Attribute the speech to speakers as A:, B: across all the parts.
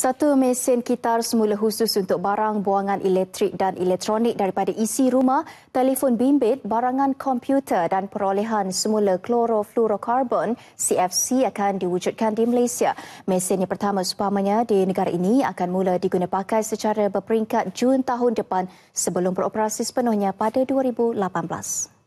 A: Satu mesin kitar semula khusus untuk barang buangan elektrik dan elektronik daripada isi rumah, telefon bimbit, barangan komputer dan perolehan semula klorofluorokarbon CFC akan diwujudkan di Malaysia. Mesin yang pertama supamanya di negara ini akan mula digunapakai secara berperingkat Jun tahun depan sebelum beroperasi sepenuhnya pada 2018.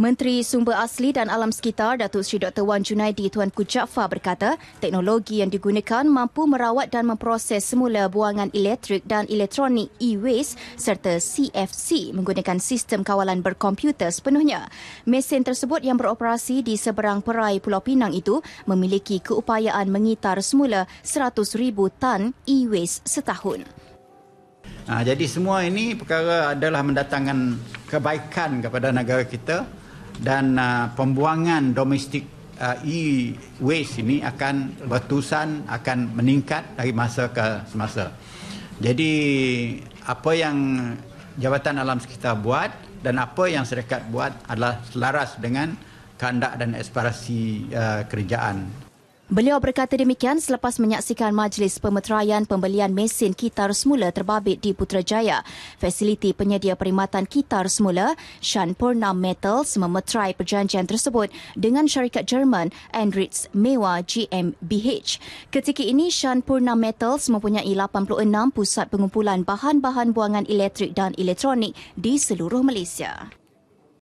A: Menteri Sumber Asli dan Alam Sekitar Datuk Seri Dr. Wan Junaidi Tuanku Jaafar berkata, teknologi yang digunakan mampu merawat dan memproses semula buangan elektrik dan elektronik e-waste serta CFC menggunakan sistem kawalan berkomputer sepenuhnya. Mesin tersebut yang beroperasi di seberang perai Pulau Pinang itu memiliki keupayaan mengitar semula 100,000 tan e-waste setahun.
B: Ha, jadi semua ini perkara adalah mendatangkan kebaikan kepada negara kita dan uh, pembuangan domestik uh, e-waste ini akan bertusan akan meningkat dari masa ke semasa. Jadi apa yang Jabatan Alam Sekitar buat dan apa yang serikat buat adalah selaras dengan kehendak dan aspirasi uh, kerjaan. Beliau
A: berkata demikian selepas menyaksikan majlis pemeteraian pembelian mesin kitar semula terbabit di Putrajaya. Fasiliti penyedia perkhidmatan kitar semula, Shan Purnam Metals memeterai perjanjian tersebut dengan syarikat Jerman Andritz Mewa GmbH. Ketika ini, Shan Purnam Metals mempunyai 86 pusat pengumpulan bahan-bahan buangan elektrik dan elektronik di seluruh Malaysia.